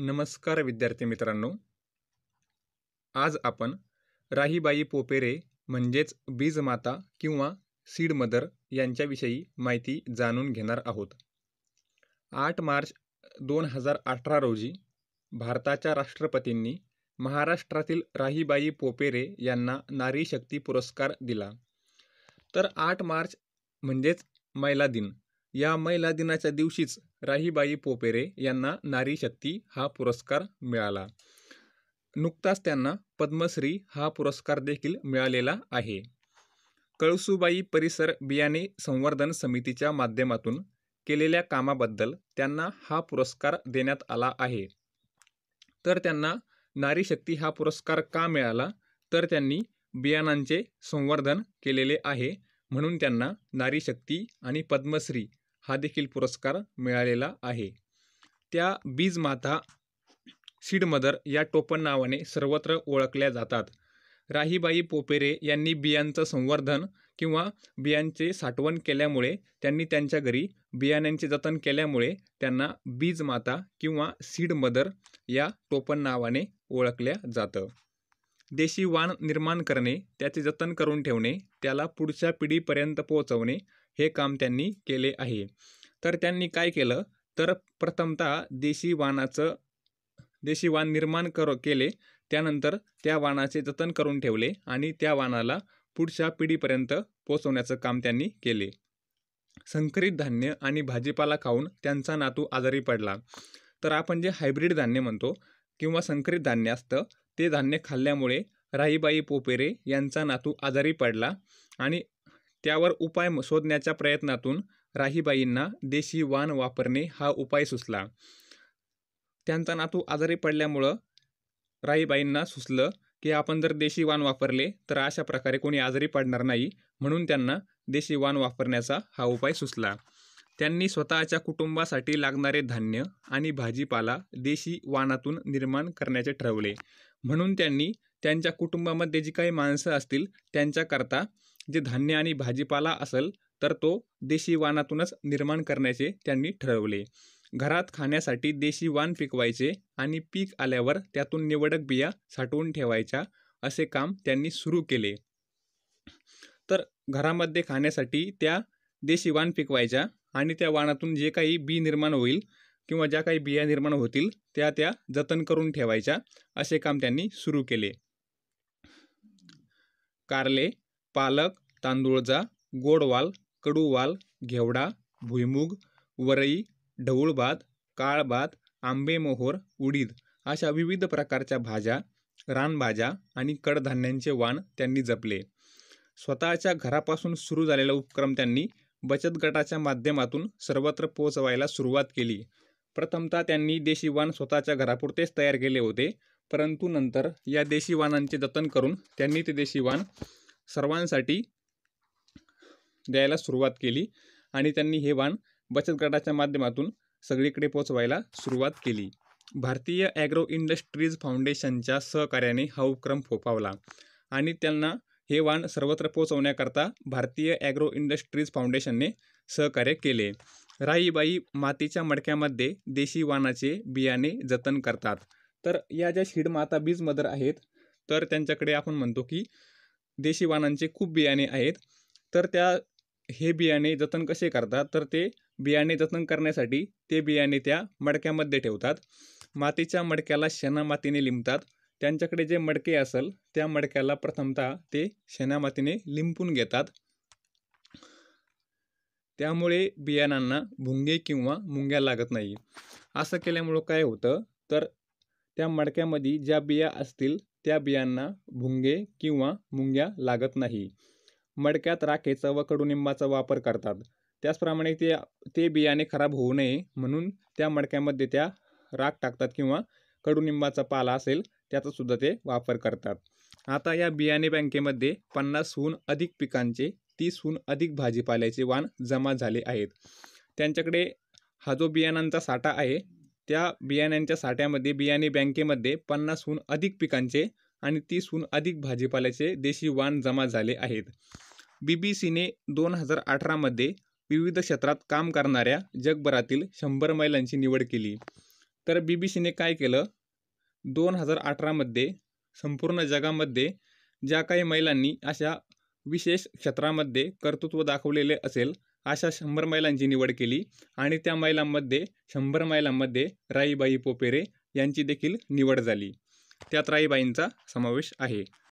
नमस्कार विद्यार्थी मित्रांनो आज आपण राहीबाई पोपेरे म्हणजेच बीजमाता किंवा सीड मदर यांच्याविषयी माहिती जाणून घेणार आहोत आठ मार्च दोन हजार अठरा रोजी भारताच्या राष्ट्रपतींनी महाराष्ट्रातील राहीबाई पोपेरे यांना नारी शक्ती पुरस्कार दिला तर आठ मार्च म्हणजेच महिला दिन या महिला दिनाच्या दिवशीच राहीबाई पोपेरे यांना नारी शक्ती हा पुरस्कार मिळाला नुकताच त्यांना पद्मश्री हा पुरस्कार देखील मिळालेला आहे कळसुबाई परिसर बियाणे संवर्धन समितीच्या माध्यमातून केलेल्या कामाबद्दल त्यांना हा पुरस्कार देण्यात आला आहे तर त्यांना नारी शक्ती हा पुरस्कार का मिळाला तर त्यांनी बियाणांचे संवर्धन केलेले आहे म्हणून त्यांना नारी शक्ती आणि पद्मश्री हा देखील पुरस्कार मिळालेला आहे त्या बीजमाता सीड मदर या टोपण नावाने सर्वत्र ओळखल्या जातात राहीबाई पोपेरे यांनी बियांचं संवर्धन किंवा बियांचे साठवण केल्यामुळे त्यांनी त्यांच्या घरी बियाण्यांचे जतन केल्यामुळे त्यांना बीजमाता किंवा सीड मदर या टोपण नावाने ओळखल्या जातं देशी वाण निर्माण करणे त्याचे जतन करून ठेवणे त्याला पुढच्या पिढीपर्यंत पोहोचवणे हे काम त्यांनी केले आहे तर त्यांनी काय केलं तर प्रथमतः देशी वाणाचं देशी वाण निर्माण कर केले त्यानंतर त्या वाणाचे जतन करून ठेवले आणि त्या वाणाला पुढच्या पिढीपर्यंत पोचवण्याचं काम त्यांनी केले संकरित धान्य आणि भाजीपाला खाऊन त्यांचा नातू आजारी पडला तर आपण जे हायब्रीड धान्य म्हणतो किंवा संकरित धान्य असतं ते धान्य खाल्ल्यामुळे राहीबाई पोपेरे यांचा नातू आजारी पडला आणि त्यावर उपाय शोधण्याच्या प्रयत्नातून राहीबाईंना देशी वाण वापरणे हा उपाय सुचला त्यांचा नातू आजारी पडल्यामुळं राहीबाईंना सुचलं की आपण जर देशी वाण वापरले तर अशा प्रकारे कोणी आजारी पडणार नाही म्हणून त्यांना देशी वाण वापरण्याचा हा उपाय सुचला त्यांनी स्वतःच्या कुटुंबासाठी लागणारे धान्य आणि भाजीपाला देशी वाणातून निर्माण करण्याचे ठरवले म्हणून त्यांनी त्यांच्या कुटुंबामध्ये जी काही माणसं असतील त्यांच्याकरता जे धान्य आणि भाजीपाला असेल तर तो देशी वाणातूनच निर्माण करण्याचे त्यांनी ठरवले घरात खाण्यासाठी देशी वाण पिकवायचे आणि पीक आल्यावर त्यातून निवडक बिया साठवून ठेवायच्या असे काम त्यांनी सुरू केले तर घरामध्ये खाण्यासाठी त्या देशी वाण पिकवायच्या आणि त्या वाणातून जे काही बी निर्माण होईल किंवा ज्या काही बिया निर्माण होतील त्या त्या जतन करून ठेवायच्या असे काम त्यांनी सुरू केले कारले पालक तांदूळजा गोडवाल कडूवाल घेवडा भुईमुग वरई ढवळभात काळभात आंबेमोहोर उडीद अशा विविध प्रकारच्या भाज्या रानभाज्या आणि कडधान्यांचे वाण त्यांनी जपले स्वतःच्या घरापासून सुरू झालेला उपक्रम त्यांनी बचत गटाच्या माध्यमातून सर्वत्र पोचवायला सुरुवात केली प्रथमतः त्यांनी देशी वाण स्वतःच्या घरापुरतेच तयार केले होते परंतु नंतर या देशी वाणांचे जतन करून त्यांनी ते देशी वाण सर्वांसाठी द्यायला सुरुवात केली आणि त्यांनी हे वाण बचत गटाच्या माध्यमातून सगळीकडे पोचवायला सुरुवात केली भारतीय ॲग्रो इंडस्ट्रीज फाउंडेशनच्या सहकार्याने हा उपक्रम फोफावला आणि त्यांना हे वाण सर्वत्र पोहोचवण्याकरता भारतीय ॲग्रो इंडस्ट्रीज फाउंडेशनने सहकार्य केले राईबाई मातीच्या मडक्यामध्ये देशी वाणाचे बियाणे जतन करतात तर या ज्या माता बीज मदर आहेत तर त्यांच्याकडे आपण म्हणतो की देशी वाणांचे खूप बियाणे आहेत तर त्या हे बियाणे जतन कसे करतात तर ते बियाणे जतन करण्यासाठी ते बियाणे त्या मडक्यामध्ये ठेवतात मातीच्या मडक्याला शेणामातीने लिंबतात त्यांच्याकडे जे मडके असेल त्या मडक्याला प्रथमतः ते शेणामातीने लिंपून घेतात त्यामुळे बियाणांना भुंगे किंवा मुंग्या लागत नाही असं केल्यामुळं काय होतं तर त्या मडक्यामध्ये ज्या बिया असतील त्या बियांना भुंगे किंवा मुंग्या लागत नाही मडक्यात राखेचा व कडुनिंबाचा वापर करतात त्याचप्रमाणे ते ते बियाणे खराब होऊ नये म्हणून त्या मडक्यामध्ये त्या राख टाकतात किंवा कडुनिंबाचा पाला असेल त्याचासुद्धा ते वापर करतात आता या बियाणे बँकेमध्ये पन्नासहून अधिक पिकांचे तीसहून अधिक भाजीपाल्याचे वाण जमा झाले आहेत त्यांच्याकडे हा जो बियाणांचा साठा आहे त्या बियाण्यांच्या साठ्यामध्ये बियाणे बँकेमध्ये पन्नासहून अधिक पिकांचे आणि तीसहून अधिक भाजीपाल्याचे देशी वाण जमा झाले आहेत बी बी सीने दोन हजार अठरामध्ये विविध क्षेत्रात काम करणाऱ्या जगभरातील शंभर महिलांची निवड केली तर बी बी सीने काय केलं दोन हजार अठरामध्ये संपूर्ण जगामध्ये ज्या काही महिलांनी अशा विशेष क्षेत्रामध्ये कर्तृत्व दाखवलेले असेल अशा शंभर महिलांची निवड केली आणि त्या महिलांमध्ये शंभर महिलांमध्ये राईबाई पोपेरे यांची देखील निवड झाली त्यात राईबाईंचा समावेश आहे